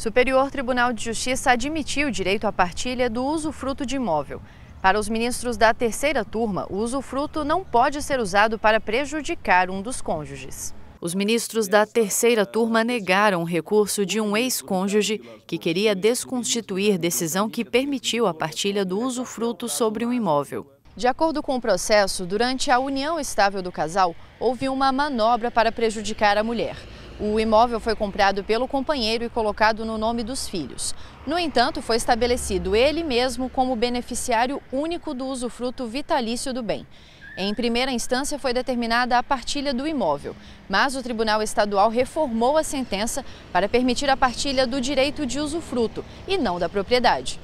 Superior Tribunal de Justiça admitiu o direito à partilha do usufruto de imóvel. Para os ministros da terceira turma, o usufruto não pode ser usado para prejudicar um dos cônjuges. Os ministros da terceira turma negaram o recurso de um ex-cônjuge que queria desconstituir decisão que permitiu a partilha do usufruto sobre um imóvel. De acordo com o processo, durante a união estável do casal, houve uma manobra para prejudicar a mulher. O imóvel foi comprado pelo companheiro e colocado no nome dos filhos. No entanto, foi estabelecido ele mesmo como beneficiário único do usufruto vitalício do bem. Em primeira instância, foi determinada a partilha do imóvel, mas o Tribunal Estadual reformou a sentença para permitir a partilha do direito de usufruto e não da propriedade.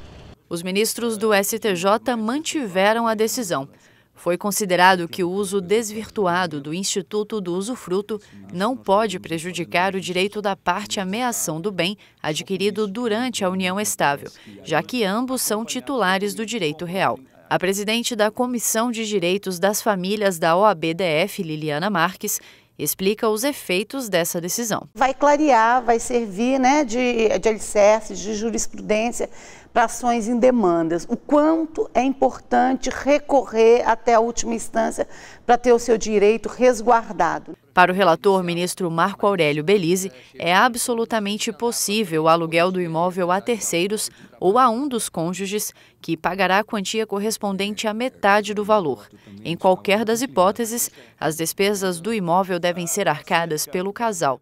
Os ministros do STJ mantiveram a decisão. Foi considerado que o uso desvirtuado do instituto do usufruto não pode prejudicar o direito da parte à meação do bem adquirido durante a união estável, já que ambos são titulares do direito real. A presidente da Comissão de Direitos das Famílias da OABDF, Liliana Marques, explica os efeitos dessa decisão. Vai clarear, vai servir né, de, de alicerce, de jurisprudência para ações em demandas. O quanto é importante recorrer até a última instância para ter o seu direito resguardado. Para o relator, ministro Marco Aurélio Belize, é absolutamente possível o aluguel do imóvel a terceiros ou a um dos cônjuges, que pagará a quantia correspondente à metade do valor. Em qualquer das hipóteses, as despesas do imóvel devem ser arcadas pelo casal.